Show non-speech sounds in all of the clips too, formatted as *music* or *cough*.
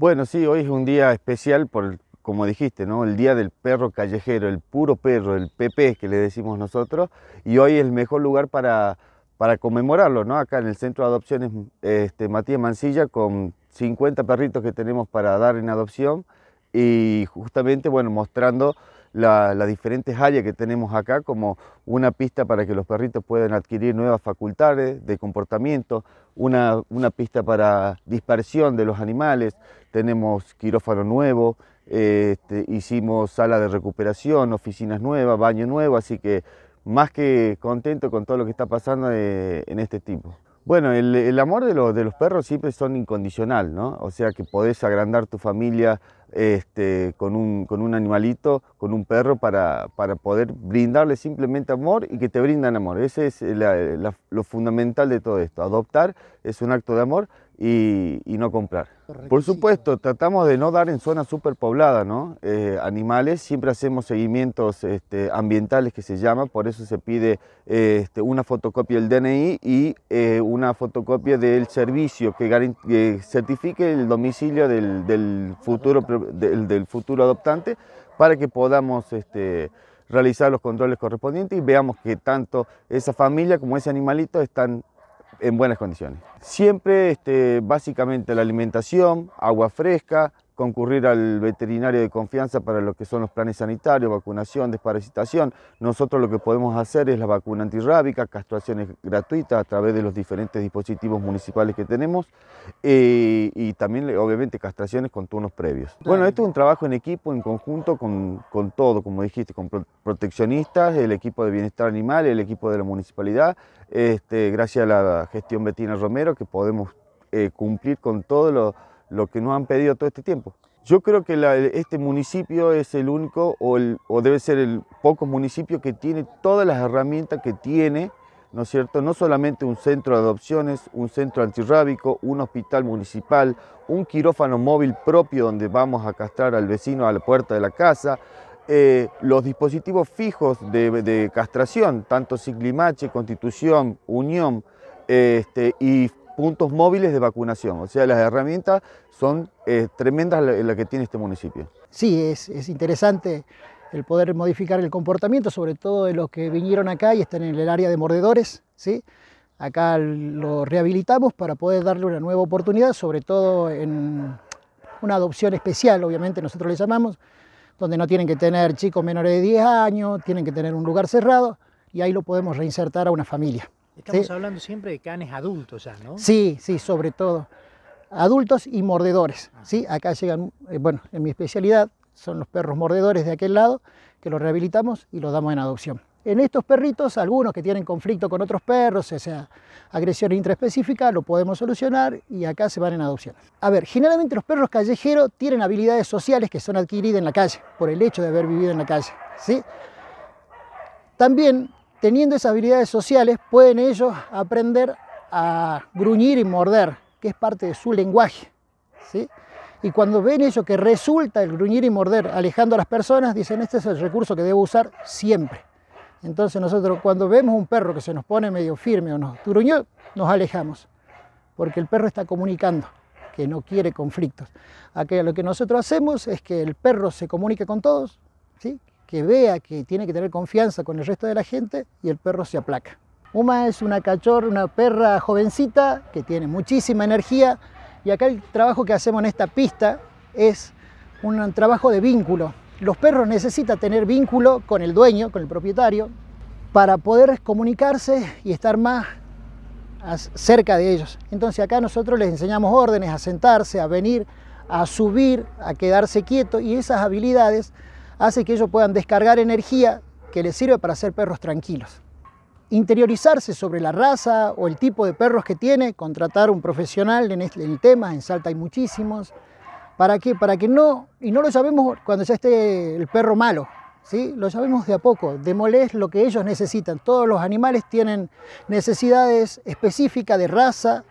Bueno, sí, hoy es un día especial por como dijiste, ¿no? El día del perro callejero, el puro perro, el PP que le decimos nosotros, y hoy es el mejor lugar para, para conmemorarlo, ¿no? Acá en el centro de adopciones este, Matías Mancilla con 50 perritos que tenemos para dar en adopción y justamente, bueno, mostrando las diferentes áreas que tenemos acá como una pista para que los perritos puedan adquirir nuevas facultades de comportamiento, una, pista para dispersión de los animales, tenemos quirófano nuevo, este, hicimos sala de recuperación, oficinas nuevas, baño nuevo, así que más que contento con todo lo que está pasando eh, en este tipo. Bueno, el, amor de, los perros siempre son incondicional, ¿no? O sea que podés agrandar tu familia este, con, un, animalito, con un perro, para, poder brindarle simplemente amor y que te brindan amor. Ese es lo fundamental de todo esto. Adoptar es un acto de amor y, no comprar. Por supuesto, tratamos de no dar en zonas superpobladas ¿no? Eh, animales, siempre hacemos seguimientos este, ambientales que se llaman por eso se pide este, una fotocopia del DNI y eh, una fotocopia del servicio que, certifique el domicilio del, futuro, futuro adoptante para que podamos... Este, realizar los controles correspondientes y veamos que tanto esa familia como ese animalito están en buenas condiciones. Siempre este, básicamente la alimentación, agua fresca, concurrir al veterinario de confianza para lo que son los planes sanitarios, vacunación, desparasitación. Nosotros lo que podemos hacer es la vacuna antirrábica, castraciones gratuitas a través de los diferentes dispositivos municipales que tenemos eh, y también obviamente castraciones con turnos previos. Bueno, esto es un trabajo en equipo, en conjunto con, todo, como dijiste, con proteccionistas, el equipo de bienestar animal, el equipo de la municipalidad, este, gracias a la gestión Betina Romero que podemos eh, cumplir con todo lo lo que nos han pedido todo este tiempo. Yo creo que este municipio es el único o, debe ser el poco municipio que tiene todas las herramientas que tiene, ¿no es cierto? No solamente un centro de adopciones, un centro antirrábico, un hospital municipal, un quirófano móvil propio donde vamos a castrar al vecino a la puerta de la casa, eh, los dispositivos fijos de, castración, tanto Ciclimache, Constitución, Unión, este, y puntos móviles de vacunación. O sea, las herramientas son eh, tremendas las que tiene este municipio. Sí, es, es, interesante el poder modificar el comportamiento, sobre todo de los que vinieron acá y están en el área de mordedores. ¿sí? Acá lo rehabilitamos para poder darle una nueva oportunidad, sobre todo en una adopción especial, obviamente nosotros le llamamos, donde no tienen que tener chicos menores de 10 años, tienen que tener un lugar cerrado y ahí lo podemos reinsertar a una familia. Estamos hablando siempre de canes adultos ya, ¿no? Sí, sí, sobre todo. Adultos y mordedores, ah. Acá llegan, eh, bueno, en mi especialidad son los perros mordedores de aquel lado, que los rehabilitamos y los damos en adopción. En estos perritos, algunos que tienen conflicto con otros perros, o sea, agresión intraespecífica, lo podemos solucionar y acá se van en adopción. A ver, generalmente los perros callejeros tienen habilidades sociales que son adquiridas en la calle, por el hecho de haber vivido en la calle, ¿sí? También teniendo esas habilidades sociales, pueden ellos aprender a gruñir y morder, que es parte de su lenguaje. ¿sí? Y cuando ven ellos que resulta el gruñir y morder alejando a las personas, dicen, este es el recurso que debo usar siempre. Entonces nosotros cuando vemos un perro que se nos pone medio firme o nos gruñó, nos alejamos, porque el perro está comunicando que no quiere conflictos. Aquí lo que nosotros hacemos es que el perro se comunique con todos, ¿sí? que vea que tiene que tener confianza con el resto de la gente y el perro se aplaca. Uma es una cachorra, una perra jovencita que tiene muchísima energía y acá el trabajo que hacemos en esta pista es un trabajo de vínculo. Los perros necesitan tener vínculo con el dueño, con el propietario, para poder comunicarse y estar más cerca de ellos. Entonces acá nosotros les enseñamos órdenes a sentarse, a venir, a subir, a quedarse quieto y esas habilidades hace que ellos puedan descargar energía que les sirve para ser perros tranquilos. Interiorizarse sobre la raza o el tipo de perros que tiene, contratar un profesional este, en el tema, en Salta hay muchísimos. ¿Para qué? Para que no, y no lo sabemos cuando ya esté el perro malo, ¿sí? Lo sabemos de a poco, demolés lo que ellos necesitan. Todos los animales tienen necesidades específicas de raza,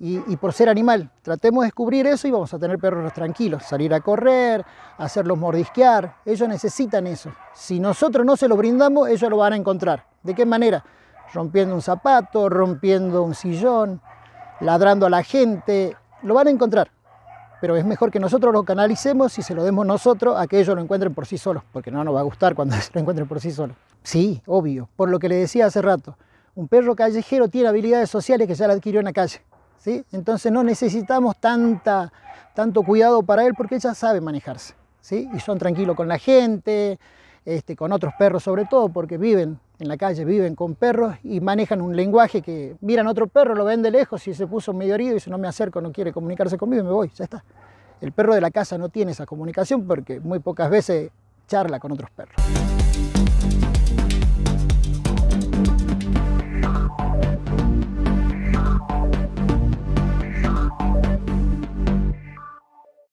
y, por ser animal. Tratemos de descubrir eso y vamos a tener perros tranquilos, salir a correr, hacerlos mordisquear. Ellos necesitan eso. Si nosotros no se lo brindamos, ellos lo van a encontrar. ¿De qué manera? Rompiendo un zapato, rompiendo un sillón, ladrando a la gente. Lo van a encontrar. Pero es mejor que nosotros lo canalicemos y se lo demos nosotros a que ellos lo encuentren por sí solos, porque no nos va a gustar cuando *laughs* lo encuentren por sí solos. Sí, obvio, por lo que le decía hace rato, un perro callejero tiene habilidades sociales que ya la adquirió en la calle. Entonces no necesitamos tanta, tanto cuidado para él porque ya sabe manejarse, ¿sí? Y son tranquilos con la gente, este, con otros perros sobre todo, porque viven en la calle, viven con perros y manejan un lenguaje que miran a otro perro, lo ven de lejos y se puso medio herido y dice no me acerco, no quiere comunicarse conmigo y me voy, ya está. El perro de la casa no tiene esa comunicación porque muy pocas veces charla con otros perros.